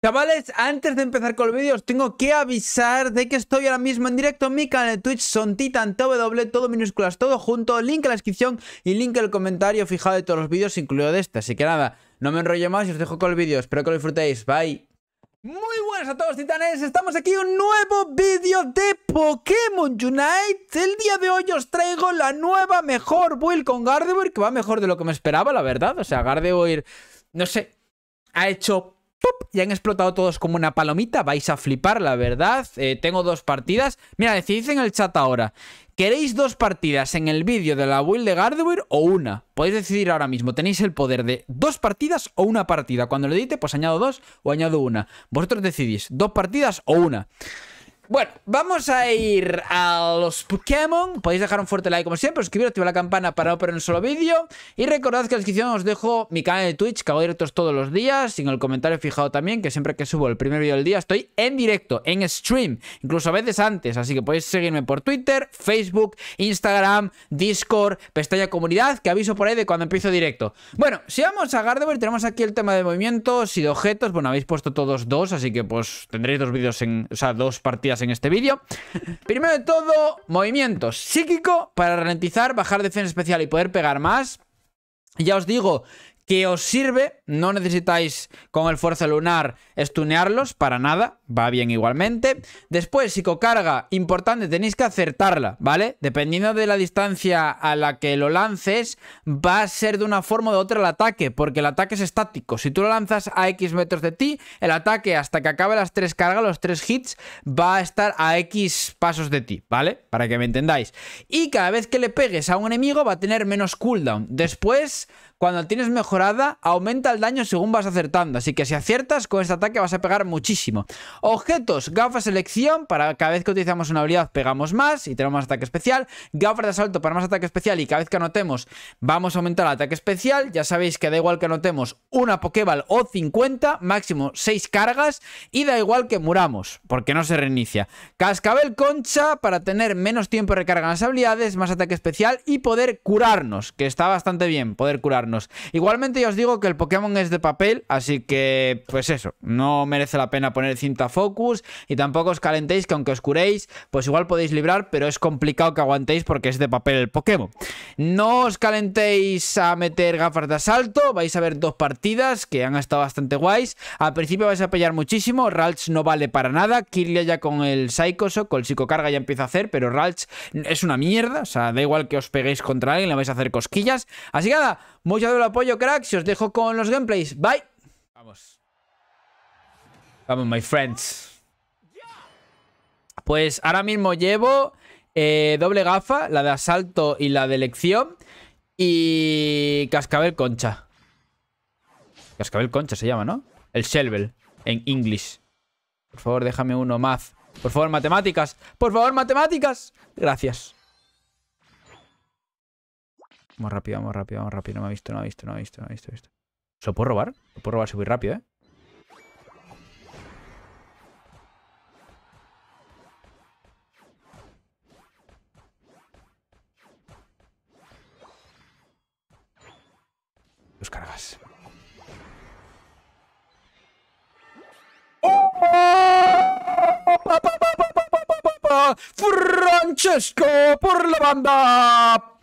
Chavales, antes de empezar con el vídeo os tengo que avisar de que estoy ahora mismo en directo en mi canal de Twitch Son Titan TW, todo minúsculas, todo junto, link en la descripción y link en el comentario fijado de todos los vídeos, incluido de este Así que nada, no me enrollo más y os dejo con el vídeo, espero que lo disfrutéis, bye muy buenas a todos titanes, estamos aquí un nuevo vídeo de Pokémon Unite El día de hoy os traigo la nueva mejor build con Gardevoir Que va mejor de lo que me esperaba, la verdad O sea, Gardevoir, no sé, ha hecho ya han explotado todos como una palomita. Vais a flipar, la verdad. Eh, tengo dos partidas. Mira, decidid en el chat ahora. ¿Queréis dos partidas en el vídeo de la Will de Gardevoir o una? Podéis decidir ahora mismo. Tenéis el poder de dos partidas o una partida. Cuando lo edite, pues añado dos o añado una. Vosotros decidís, dos partidas o una. Bueno, vamos a ir a los Pokémon. Podéis dejar un fuerte like como siempre, suscribiros, activar la campana para no perder un solo vídeo. Y recordad que en la descripción os dejo mi canal de Twitch, que hago directos todos los días. Y en el comentario fijado también, que siempre que subo el primer vídeo del día estoy en directo, en stream, incluso a veces antes. Así que podéis seguirme por Twitter, Facebook, Instagram, Discord, pestaña comunidad, que aviso por ahí de cuando empiezo directo. Bueno, si vamos a Gardevoir, tenemos aquí el tema de movimientos y de objetos. Bueno, habéis puesto todos dos, así que pues tendréis dos vídeos en, o sea, dos partidas en este vídeo. Primero de todo, movimiento psíquico para ralentizar, bajar defensa especial y poder pegar más. Ya os digo que os sirve. No necesitáis con el Fuerza Lunar estunearlos para nada. Va bien igualmente. Después, psicocarga, importante, tenéis que acertarla, ¿vale? Dependiendo de la distancia a la que lo lances, va a ser de una forma o de otra el ataque, porque el ataque es estático. Si tú lo lanzas a X metros de ti, el ataque hasta que acabe las tres cargas, los tres hits, va a estar a X pasos de ti, ¿vale? Para que me entendáis. Y cada vez que le pegues a un enemigo va a tener menos cooldown. Después cuando tienes mejorada, aumenta el daño según vas acertando. Así que si aciertas, con este ataque vas a pegar muchísimo. Objetos, gafas selección, para cada vez que utilizamos una habilidad pegamos más y tenemos más ataque especial. Gafas de asalto para más ataque especial y cada vez que anotemos vamos a aumentar el ataque especial. Ya sabéis que da igual que anotemos una Pokéball o 50, máximo 6 cargas y da igual que muramos, porque no se reinicia. Cascabel concha para tener menos tiempo de recarga en las habilidades, más ataque especial y poder curarnos, que está bastante bien poder curarnos. Igualmente ya os digo que el Pokémon es de papel, así que pues eso, no merece la pena poner cinta focus y tampoco os calentéis que aunque os curéis, pues igual podéis librar, pero es complicado que aguantéis porque es de papel el Pokémon. No os calentéis a meter gafas de asalto, vais a ver dos partidas que han estado bastante guays. Al principio vais a pelear muchísimo, Ralts no vale para nada, Kirlia ya con el Psychoso, con el Psicocarga ya empieza a hacer, pero Ralts es una mierda, o sea, da igual que os peguéis contra alguien, le vais a hacer cosquillas. Así que nada, mucho del apoyo, cracks. os dejo con los gameplays. Bye. Vamos. Vamos, my friends. Pues ahora mismo llevo eh, doble gafa, la de asalto y la de elección. Y cascabel concha. Cascabel concha se llama, ¿no? El shelvel en inglés. Por favor, déjame uno más. Por favor, matemáticas. Por favor, matemáticas. Gracias. Vamos rápido, más rápido, vamos rápido. No me ha visto, no me ha visto, no me ha visto, no me ha visto, visto. ¿Se lo puedo robar? Lo puedo robar si voy rápido, ¿eh? Los cargas. ¡Francesco por la banda!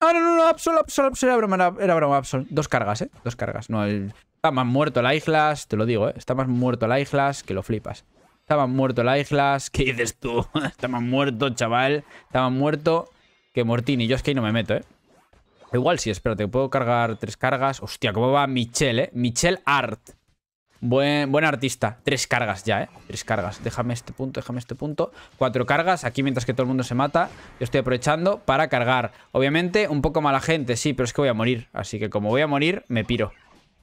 Ah, no, no, no, Absol, Absol, Absol, era broma, era, broma, Absol. Dos cargas, ¿eh? Dos cargas. No, el... Está más muerto el Islas, te lo digo, ¿eh? Está más muerto el Islas que lo flipas. Está más muerto el Islas, ¿qué dices tú? Está más muerto, chaval. Está más muerto que Mortini. Yo es que ahí no me meto, ¿eh? Igual sí, espérate, puedo cargar tres cargas. Hostia, ¿cómo va Michelle, eh? Michelle Art. Buen, artista. Tres cargas ya, ¿eh? Tres cargas. Déjame este punto, déjame este punto. Cuatro cargas. Aquí mientras que todo el mundo se mata, yo estoy aprovechando para cargar. Obviamente, un poco mala gente, sí, pero es que voy a morir. Así que como voy a morir, me piro.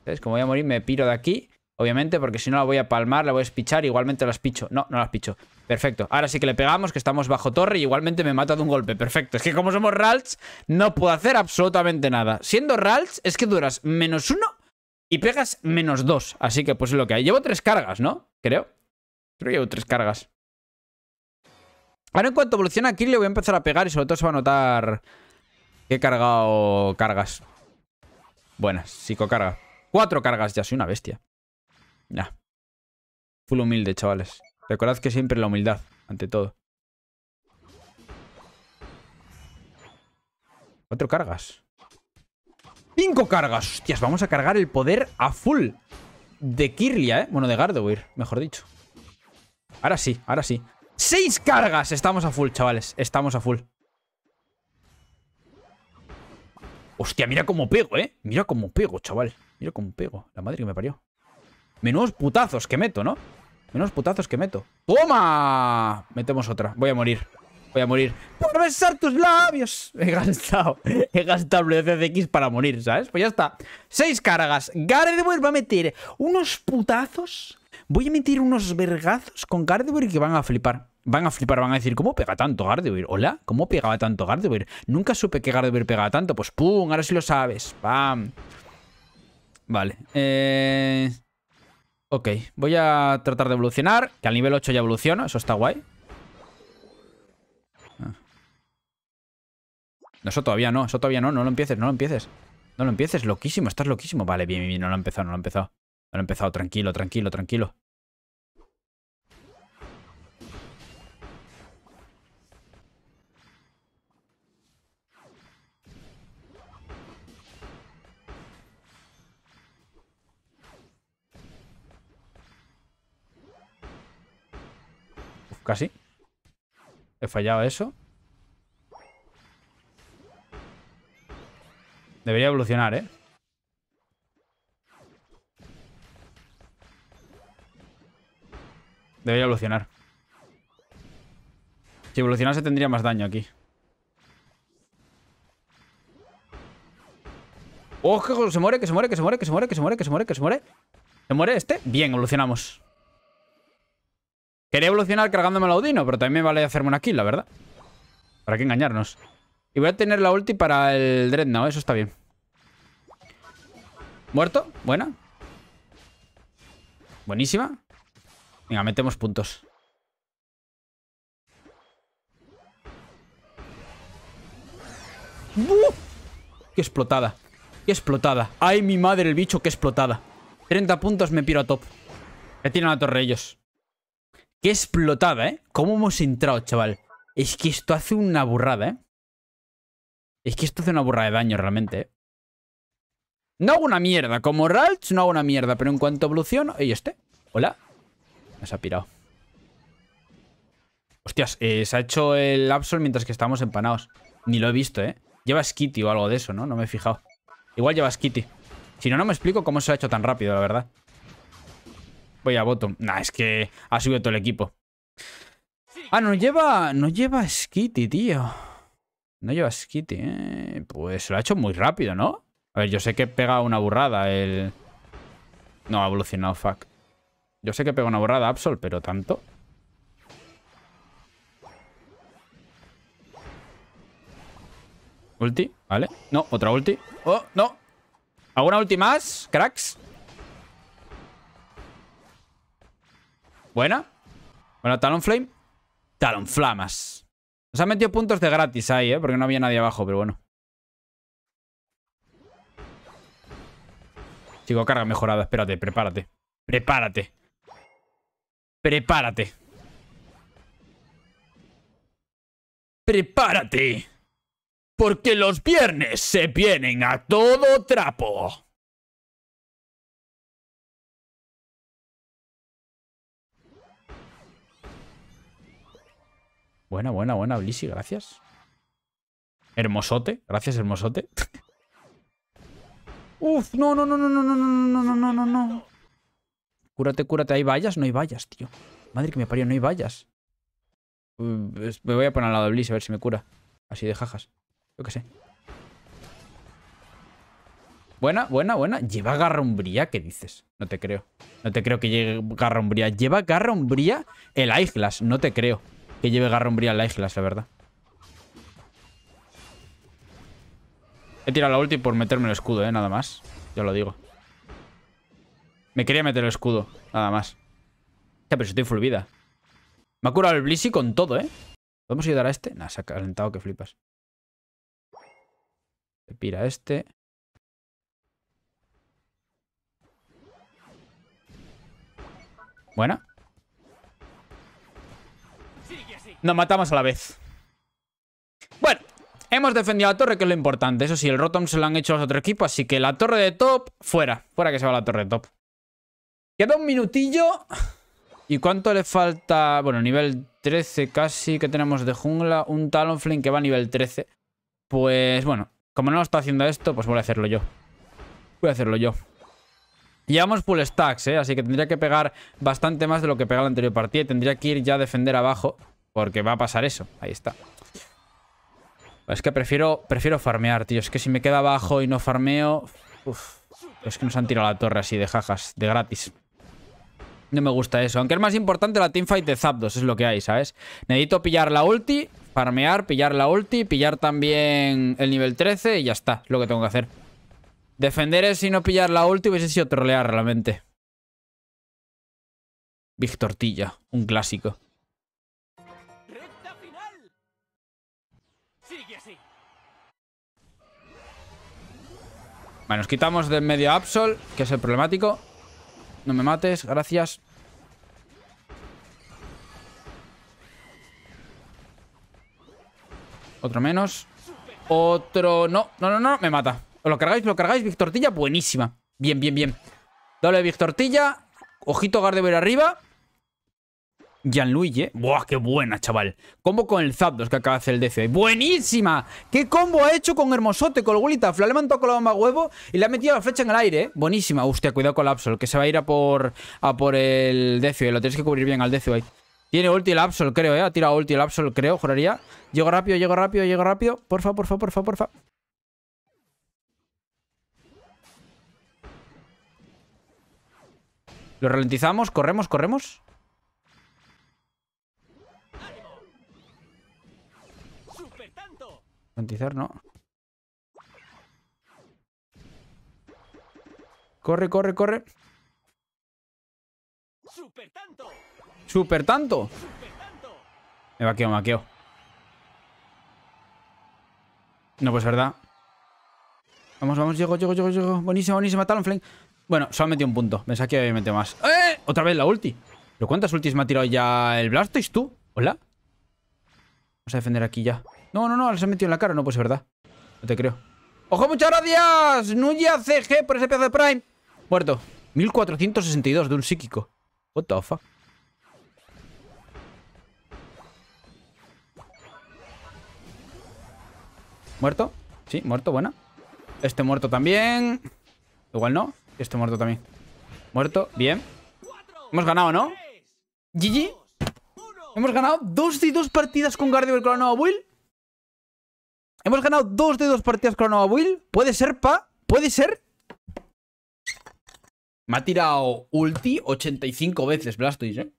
¿Ves? Como voy a morir, me piro de aquí. Obviamente, porque si no la voy a palmar, la voy a espichar. Igualmente las picho. No, no las picho. Perfecto. Ahora sí que le pegamos, que estamos bajo torre. Y igualmente me mata de un golpe. Perfecto. Es que como somos Ralts, no puedo hacer absolutamente nada. Siendo Ralts, es que duras menos uno y pegas menos dos, así que pues es lo que hay. Llevo tres cargas, ¿no? Creo. Creo que llevo tres cargas. Ahora en cuanto evoluciona aquí le voy a empezar a pegar y sobre todo se va a notar que he cargado cargas. Buenas, psicocarga. Cuatro cargas ya, soy una bestia. Ya. Full humilde, chavales. Recordad que siempre la humildad, ante todo. Cuatro cargas. Cinco cargas. Hostias, vamos a cargar el poder a full de Kirlia, ¿eh? Bueno, de Gardevoir, mejor dicho. Ahora sí, ahora sí. ¡Seis cargas! Estamos a full, chavales. Estamos a full. Hostia, mira cómo pego, ¿eh? Mira cómo pego, chaval. Mira cómo pego. La madre que me parió. Menos putazos que meto, ¿no? Menos putazos que meto. ¡Toma! Metemos otra. Voy a morir. Voy a morir. Por besar tus labios. He gastado. He gastado WCX para morir, ¿sabes? Pues ya está. Seis cargas. Gardevoir va a meter unos putazos. Voy a meter unos vergazos con Gardevoir que van a flipar. Van a flipar, van a decir, ¿cómo pega tanto Gardevoir? Hola, ¿cómo pegaba tanto Gardevoir? Nunca supe que Gardevoir pegaba tanto. Pues pum, ahora sí lo sabes. Pam. Vale. Eh... Ok, voy a tratar de evolucionar. Que al nivel 8 ya evoluciona eso está guay. No, eso todavía no, eso todavía no, no lo empieces, no lo empieces. No lo empieces, loquísimo, estás loquísimo. Vale, bien, bien, no lo ha empezado, no lo ha empezado. No lo he empezado, tranquilo, tranquilo, tranquilo. casi. He fallado eso. Debería evolucionar, ¿eh? Debería evolucionar. Si evolucionase tendría más daño aquí. ¡Oh, que se muere, que se muere, que se muere, que se muere, que se muere, que se muere, que se muere! ¿Se muere este? Bien, evolucionamos. Quería evolucionar cargándome el Audino, pero también me vale hacerme una kill, la verdad. ¿Para qué engañarnos? Y voy a tener la ulti para el Dreadnought, eso está bien. ¿Muerto? Buena. Buenísima. Venga, metemos puntos. ¡Qué explotada! ¡Qué explotada! ¡Ay, mi madre, el bicho, qué explotada! 30 puntos, me piro a top. Me tiran a torre ellos. ¡Qué explotada, eh! ¿Cómo hemos entrado, chaval? Es que esto hace una burrada, eh. Es que esto hace una burra de daño realmente, ¿eh? No hago una mierda. Como Ralch no hago una mierda. Pero en cuanto evoluciono... ¿Y este? ¿Hola? se ha pirado. Hostias, eh, se ha hecho el Absol mientras que estábamos empanados. Ni lo he visto, ¿eh? Lleva Skitty o algo de eso, ¿no? No me he fijado. Igual lleva Skitty. Si no, no me explico cómo se ha hecho tan rápido, la verdad. Voy a bottom. Nah, es que ha subido todo el equipo. Ah, no lleva... No lleva Skitty, tío. No llevas Skitty, ¿eh? Pues lo ha hecho muy rápido, ¿no? A ver, yo sé que pega una burrada el... No, ha evolucionado, fuck. Yo sé que pega una burrada Absol, pero ¿tanto? Ulti, ¿vale? No, otra ulti. ¡Oh, no! ¿Alguna ulti más, cracks? Buena. Bueno, Talonflame. Talonflamas. Nos han metido puntos de gratis ahí, ¿eh? Porque no había nadie abajo, pero bueno. Chico, carga mejorada. Espérate, prepárate. Prepárate. Prepárate. Prepárate. Porque los viernes se vienen a todo trapo. Buena, buena, buena, Blissy, gracias. Hermosote, gracias, hermosote. Uf, no, no, no, no, no, no, no, no, no, no, no. Cúrate, cúrate, ¿hay vallas? No hay vallas, tío. Madre que me parió, no hay vallas. Me voy a poner al lado de Bliss a ver si me cura. Así de jajas. Yo qué sé. Buena, buena, buena. Lleva garra umbría, ¿qué dices? No te creo. No te creo que llegue garra umbría. Lleva garra umbría el islas, no te creo que lleve a la isla, la verdad. He tirado la ulti por meterme el escudo, eh, nada más. Yo lo digo. Me quería meter el escudo, nada más. Ya, pero estoy full vida. Me ha curado el Blissey con todo, ¿eh? ¿Podemos ayudar a este? Nah, se ha calentado que flipas. Se pira este. Buena. Nos matamos a la vez. Bueno, hemos defendido la torre, que es lo importante. Eso sí, el Rotom se lo han hecho los otros equipos así que la torre de top, fuera. Fuera que se va la torre de top. Queda un minutillo. ¿Y cuánto le falta? Bueno, nivel 13 casi que tenemos de jungla. Un Talonflame que va a nivel 13. Pues bueno, como no lo está haciendo esto, pues voy a hacerlo yo. Voy a hacerlo yo. Llevamos full stacks, ¿eh? Así que tendría que pegar bastante más de lo que pegaba la anterior partida. tendría que ir ya a defender abajo. Porque va a pasar eso. Ahí está. Es que prefiero, prefiero farmear, tío. Es que si me queda abajo y no farmeo... es que nos han tirado la torre así de jajas, de gratis. No me gusta eso. Aunque es más importante la teamfight de Zapdos, es lo que hay, ¿sabes? Necesito pillar la ulti, farmear, pillar la ulti, pillar también el nivel 13 y ya está, es lo que tengo que hacer. Defender es y no pillar la ulti hubiese sido trolear realmente. Big Tortilla, un clásico. Bueno, nos quitamos del medio a Absol, que es el problemático. No me mates, gracias. Otro menos. Otro... No, no, no, no, me mata. lo cargáis, lo cargáis. Victortilla, buenísima. Bien, bien, bien. Doble Victortilla. Ojito Gardevoir arriba. Gianluigi. ¡Buah, qué buena, chaval! Combo con el Zapdos que acaba de hacer el DC. ¡Buenísima! ¡Qué combo ha hecho con Hermosote, con el Gulitaf! Le ha con la bomba huevo y le ha metido la flecha en el aire. ¿eh? Buenísima. Hostia, cuidado con el Absol, que se va a ir a por, a por el Decio. Lo tienes que cubrir bien al Decio ahí. Tiene ulti el Absol, creo, ¿eh? Ha tirado ulti el Absol, creo, juraría. Llego rápido, llego rápido, llego rápido. Porfa, porfa, porfa, porfa. Lo ralentizamos, corremos, corremos. no. Corre, corre, corre. Super tanto. Me vaqueo, me vaqueo. No, pues verdad. Vamos, vamos, llego, llego, llego, llego. Buenísimo, buenísimo. Talonflame. Bueno, solo ha metido un punto. Me saqué me más. ¡Eh! Otra vez la ulti. ¿Pero cuántas ultis me ha tirado ya el Blastoise tú? ¿Hola? Vamos a defender aquí ya. No, no, no, se han metido en la cara. No, pues es verdad. No te creo. ¡Ojo, muchas gracias! Nuya CG por ese pedazo de Prime. Muerto. 1462 de un psíquico. What ¿Muerto? Sí, muerto, buena. Este muerto también. Igual no. Este muerto también. Muerto, bien. Hemos ganado, ¿no? GG. Hemos ganado dos y dos partidas con Guardian no, Will. Hemos ganado dos de dos partidas con la nueva build. ¿Puede ser, pa? ¿Puede ser? Me ha tirado ulti 85 veces Blastoise, ¿eh?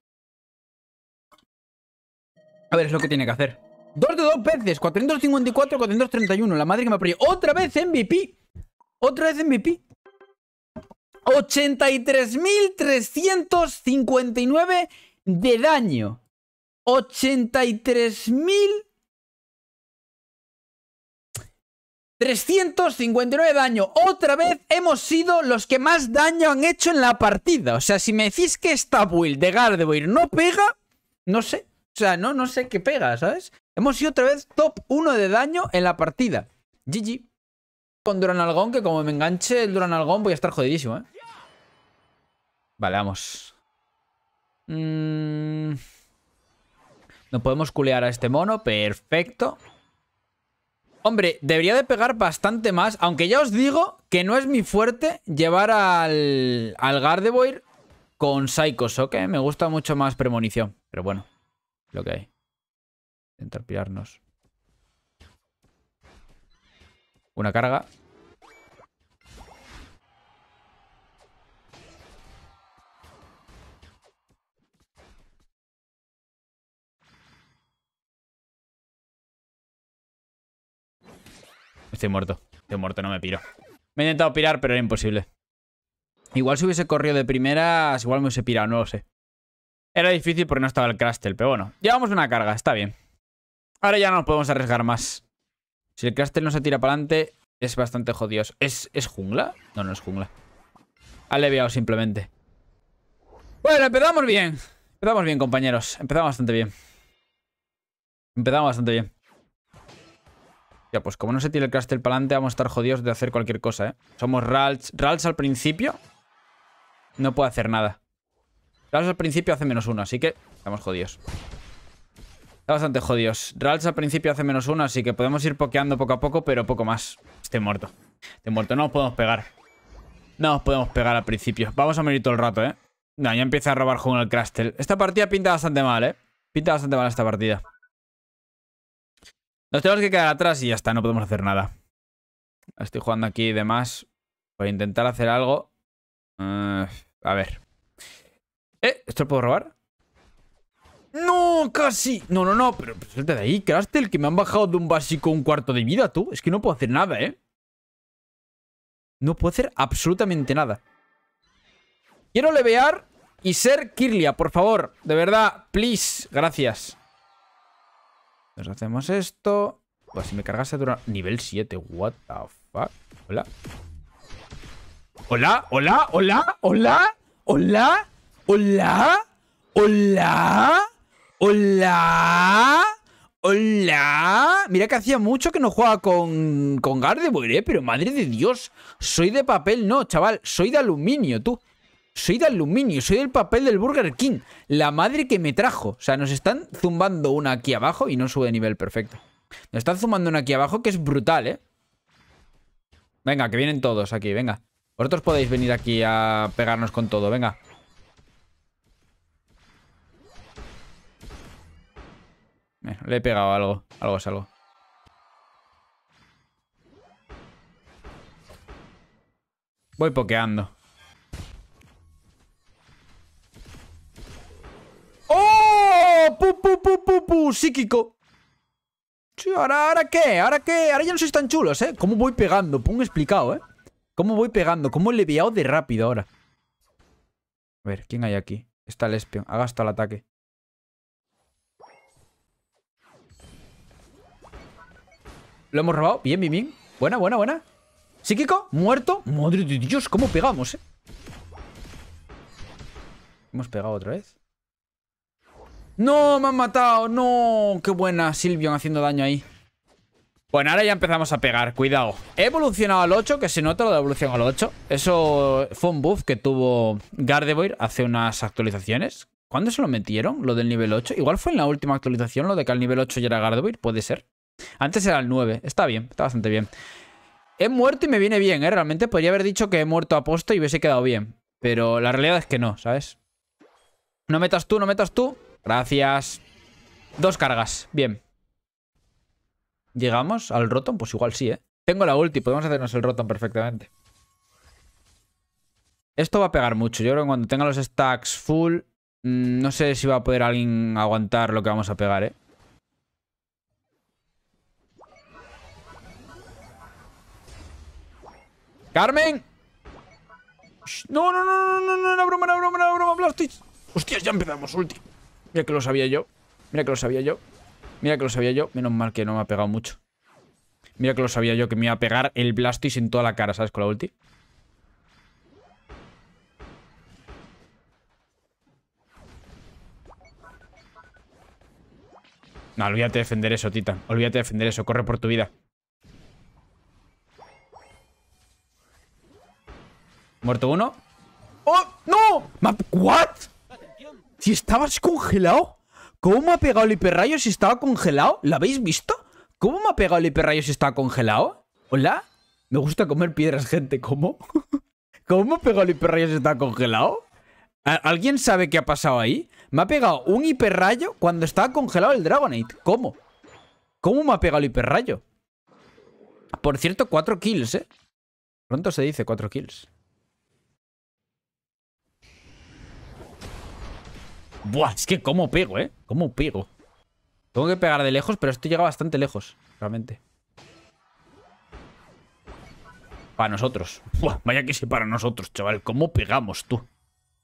A ver, es lo que tiene que hacer. Dos de dos veces. 454, 431. La madre que me apoyó. ¡Otra vez MVP! ¡Otra vez MVP! 83.359 de daño. 83.000 359 de daño. Otra vez hemos sido los que más daño han hecho en la partida. O sea, si me decís que esta build de Gardevoir no pega, no sé. O sea, no, no sé qué pega, ¿sabes? Hemos sido otra vez top 1 de daño en la partida. GG. Con Duran que como me enganche el Duran voy a estar jodidísimo, ¿eh? Vale, vamos. Mm. No podemos culear a este mono. Perfecto. Hombre, debería de pegar bastante más. Aunque ya os digo que no es mi fuerte llevar al, al Gardevoir con Psycho ¿ok? ¿eh? Me gusta mucho más premonición. Pero bueno, lo que hay. Intentar Una carga. estoy muerto. Estoy muerto, no me piro. Me he intentado pirar, pero era imposible. Igual si hubiese corrido de primeras, igual me hubiese pirado, no lo sé. Era difícil porque no estaba el cráster, pero bueno. Llevamos una carga, está bien. Ahora ya no nos podemos arriesgar más. Si el cráster no se tira para adelante, es bastante jodido. ¿Es, ¿Es jungla? No, no es jungla. Aleviado simplemente. Bueno, empezamos bien. Empezamos bien, compañeros. Empezamos bastante bien. Empezamos bastante bien. Ya, pues como no se tiene el castle para adelante, vamos a estar jodidos de hacer cualquier cosa, ¿eh? Somos Ralts. Ralts al principio no puede hacer nada. Ralts al principio hace menos uno, así que estamos jodidos. Está bastante jodidos. Ralts al principio hace menos uno, así que podemos ir pokeando poco a poco, pero poco más. Estoy muerto. Estoy muerto. No nos podemos pegar. No nos podemos pegar al principio. Vamos a morir todo el rato, ¿eh? No, ya empieza a robar en el Crastel. Esta partida pinta bastante mal, ¿eh? Pinta bastante mal esta partida. Nos tenemos que quedar atrás y ya está, no podemos hacer nada. Estoy jugando aquí y demás. Voy a intentar hacer algo. Eh, a ver. ¿Eh? ¿Esto lo puedo robar? ¡No! ¡Casi! No, no, no, pero, pues, suerte de ahí, Crastel, que me han bajado de un básico un cuarto de vida, tú. Es que no puedo hacer nada, ¿eh? No puedo hacer absolutamente nada. Quiero levear y ser Kirlia, por favor. De verdad, please. Gracias. Nos hacemos esto. Pues si me cargase durar Nivel 7, what the fuck. Hola. Hola, hola, hola, hola, hola, hola, hola, hola, hola. Mira que hacía mucho que no jugaba con, con Gardevoir, ¿eh? Pero madre de Dios, soy de papel, no, chaval, soy de aluminio, tú soy de aluminio, soy del papel del Burger King. La madre que me trajo. O sea, nos están zumbando una aquí abajo y no sube nivel perfecto. Nos están zumbando una aquí abajo que es brutal, ¿eh? Venga, que vienen todos aquí, venga. Vosotros podéis venir aquí a pegarnos con todo, venga. le he pegado algo, algo es algo. Voy pokeando. ¡Pu, pu, pu, pu, pu! ¡Psíquico! ahora, ¿ahora qué? ¿Ahora qué? Ahora ya no sois tan chulos, ¿eh? ¿Cómo voy pegando? un explicado, ¿eh? ¿Cómo voy pegando? ¿Cómo he leviado de rápido ahora? A ver, ¿quién hay aquí? Está el espion. Ha gastado el ataque. Lo hemos robado. Bien, bien, bien. Buena, buena, buena. Psíquico, muerto. Madre de Dios, ¿cómo pegamos, eh? Hemos pegado otra vez. ¡No! ¡Me han matado! ¡No! ¡Qué buena Silvion haciendo daño ahí! Bueno, ahora ya empezamos a pegar, cuidado He evolucionado al 8, que se nota lo de evolución al 8 Eso fue un buff que tuvo Gardevoir hace unas actualizaciones ¿Cuándo se lo metieron? Lo del nivel 8 Igual fue en la última actualización lo de que al nivel 8 ya era Gardevoir, puede ser Antes era el 9, está bien, está bastante bien He muerto y me viene bien, ¿eh? Realmente podría haber dicho que he muerto a posto y hubiese quedado bien Pero la realidad es que no, ¿sabes? No metas tú, no metas tú Gracias. Dos cargas. Bien. ¿Llegamos al Rotom? Pues igual sí, ¿eh? Tengo la ulti. Podemos hacernos el Rotom perfectamente. Esto va a pegar mucho. Yo creo que cuando tenga los stacks full... Mm, no sé si va a poder alguien aguantar lo que vamos a pegar, ¿eh? ¡Carmen! ¡No, no, no, no, no, no! ¡Una broma, no, broma, una broma! no, ¡Hostias, ya empezamos, ulti! Mira que lo sabía yo. Mira que lo sabía yo. Mira que lo sabía yo. Menos mal que no me ha pegado mucho. Mira que lo sabía yo que me iba a pegar el Blastoise en toda la cara, ¿sabes? Con la ulti. No, olvídate de defender eso, Tita. Olvídate de defender eso. Corre por tu vida. ¿Muerto uno? ¡Oh! ¡No! ¿What? Si estabas congelado. ¿Cómo me ha pegado el hiperrayo si estaba congelado? ¿Lo habéis visto? ¿Cómo me ha pegado el hiperrayo si estaba congelado? ¿Hola? Me gusta comer piedras, gente. ¿Cómo? ¿Cómo me ha pegado el hiperrayo si está congelado? ¿Alguien sabe qué ha pasado ahí? Me ha pegado un hiperrayo cuando estaba congelado el Dragonite. ¿Cómo? ¿Cómo me ha pegado el hiperrayo? Por cierto, cuatro kills, ¿eh? Pronto se dice cuatro kills. Buah, es que cómo pego, ¿eh? Cómo pego. Tengo que pegar de lejos, pero esto llega bastante lejos, realmente. Para nosotros. Buah, vaya que sí para nosotros, chaval. ¿Cómo pegamos, tú?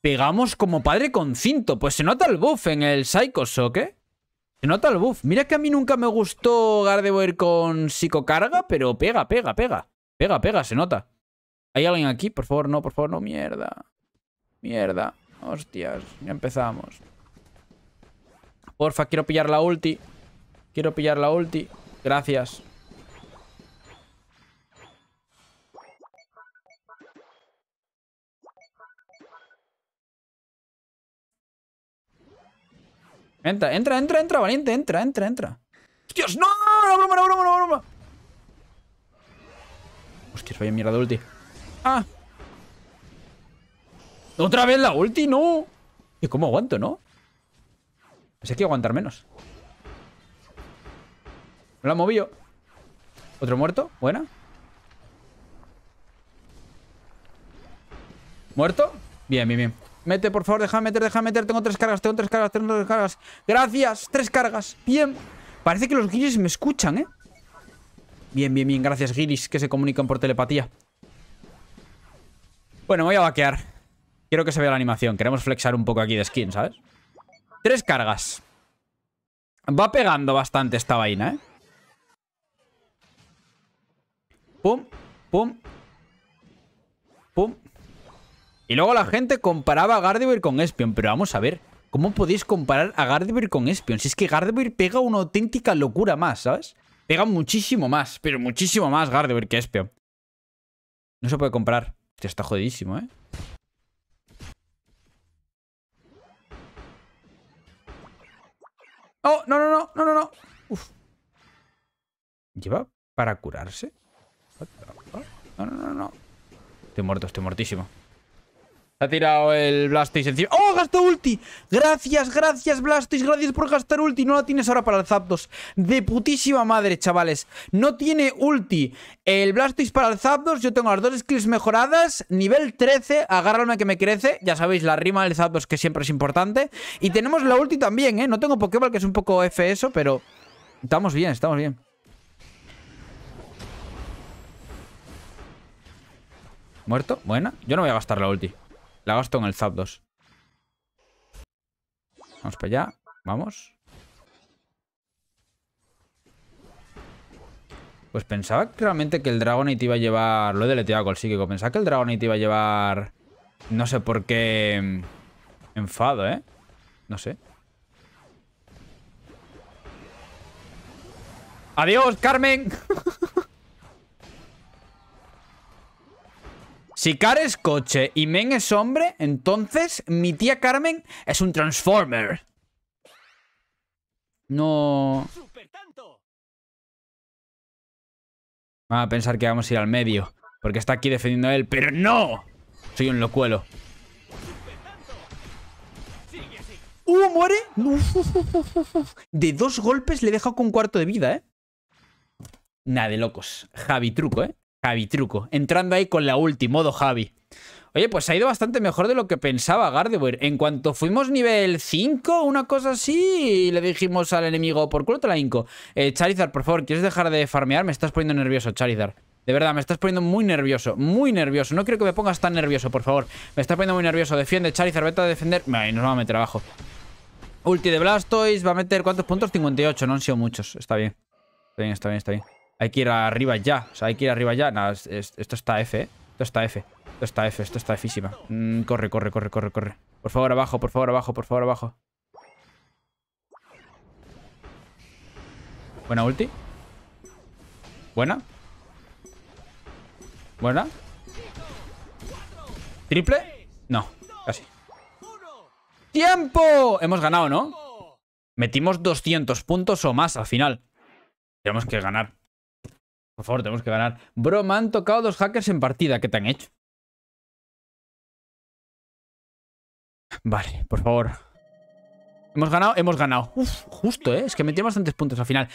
Pegamos como padre con cinto. Pues se nota el buff en el Psycho Shock, ¿eh? Se nota el buff. Mira que a mí nunca me gustó Gardevoir con psicocarga, pero pega, pega, pega. Pega, pega, se nota. ¿Hay alguien aquí? Por favor, no, por favor, no. Mierda. Mierda. Hostias, ya empezamos. Porfa, quiero pillar la ulti. Quiero pillar la ulti. Gracias. Entra, entra, entra, entra, valiente, entra, entra, entra. ¡Hostias! ¡No! ¡No, broma, no, no, broma! Hostias, vaya mierda de ulti. ¡Ah! ¡Otra vez la ulti! ¡No! ¿Y cómo aguanto, no? que pues hay que aguantar menos. No la movido. ¿Otro muerto? Buena. ¿Muerto? Bien, bien, bien. Mete, por favor, déjame meter, déjame meter. Tengo tres cargas, tengo tres cargas, tengo tres cargas. Gracias, tres cargas. Bien. Parece que los guiris me escuchan, ¿eh? Bien, bien, bien. Gracias, guiris, que se comunican por telepatía. Bueno, voy a vaquear. Quiero que se vea la animación. Queremos flexar un poco aquí de skin, ¿sabes? Tres cargas. Va pegando bastante esta vaina, ¿eh? Pum, pum. Pum. Y luego la gente comparaba a Gardevoir con Espion. Pero vamos a ver, ¿cómo podéis comparar a Gardevoir con Espion? Si es que Gardevoir pega una auténtica locura más, ¿sabes? Pega muchísimo más, pero muchísimo más Gardevoir que Espion. No se puede comparar. está jodidísimo, ¿eh? ¡Oh! No, no, no, no, no, no. Uf. ¿Lleva para curarse? No, no, no, no. Estoy muerto, estoy muertísimo. Ha tirado el Blastoise encima. ¡Oh, gastó ulti! Gracias, gracias, Blastoise. Gracias por gastar ulti. No la tienes ahora para el Zapdos. De putísima madre, chavales. No tiene ulti. El Blastoise para el Zapdos. Yo tengo las dos skills mejoradas. Nivel 13. Agárralme que me crece. Ya sabéis, la rima del Zapdos que siempre es importante. Y tenemos la ulti también, ¿eh? No tengo Pokéball, que es un poco F eso, pero... Estamos bien, estamos bien. ¿Muerto? Buena. Yo no voy a gastar la ulti. La gasto en el Zap 2. Vamos para allá. Vamos. Pues pensaba realmente que el Dragonite iba a llevar... Lo he deleteado con el psíquico. Pensaba que el Dragonite iba a llevar... No sé por qué... Em, enfado, ¿eh? No sé. ¡Adiós, Carmen! Si Car es coche y Men es hombre, entonces mi tía Carmen es un Transformer. No... Va a pensar que vamos a ir al medio. Porque está aquí defendiendo a él. ¡Pero no! Soy un locuelo. ¡Uh, muere! de dos golpes le he dejado con cuarto de vida, ¿eh? Nada de locos. Javi truco, ¿eh? Javi Truco, entrando ahí con la ulti, modo Javi. Oye, pues ha ido bastante mejor de lo que pensaba Gardevoir. En cuanto fuimos nivel 5, una cosa así, le dijimos al enemigo, por culo te la inco. Eh, Charizard, por favor, ¿quieres dejar de farmear? Me estás poniendo nervioso, Charizard. De verdad, me estás poniendo muy nervioso, muy nervioso. No quiero que me pongas tan nervioso, por favor. Me estás poniendo muy nervioso. Defiende, Charizard, vete a defender. nos va a meter abajo. Ulti de Blastoise, va a meter ¿cuántos puntos? 58, no han sido muchos. Está bien. Está bien, está bien, está bien. Hay que ir arriba ya. O sea, hay que ir arriba ya. Nada, esto está F, ¿eh? Esto está F. Esto está F. Esto está Físima. corre, corre, corre, corre, corre. Por favor, abajo, por favor, abajo, por favor, abajo. Buena ulti. Buena. Buena. ¿Triple? No, casi. ¡Tiempo! Hemos ganado, ¿no? Metimos 200 puntos o más al final. Tenemos que ganar. Por favor, tenemos que ganar. Bro, me han tocado dos hackers en partida. ¿Qué te han hecho? Vale, por favor. Hemos ganado, hemos ganado. Uf, justo, ¿eh? Es que metí bastantes puntos al final.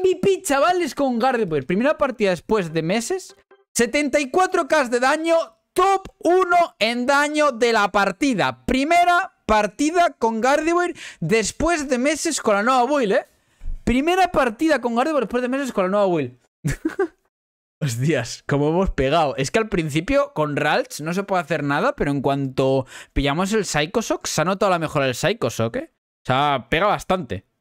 MVP, chavales, con Gardevoir. Primera partida después de meses. 74k de daño. Top 1 en daño de la partida. Primera partida con Gardevoir después de meses con la nueva Will, ¿eh? Primera partida con Gardevoir después de meses con la nueva Will. Hostias, como hemos pegado. Es que al principio con Ralts no se puede hacer nada, pero en cuanto pillamos el Psychosox, se ha notado la mejora del Psycho ¿eh? O sea, pega bastante.